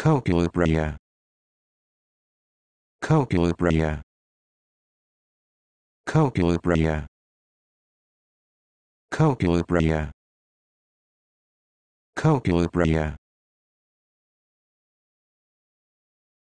Cochlear. Cochlear. Cochlear. Cochlear. Cochlear.